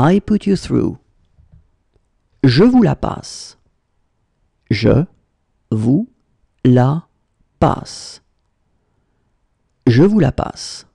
I put you through. Je vous la passe. Je vous la passe. Je vous la passe.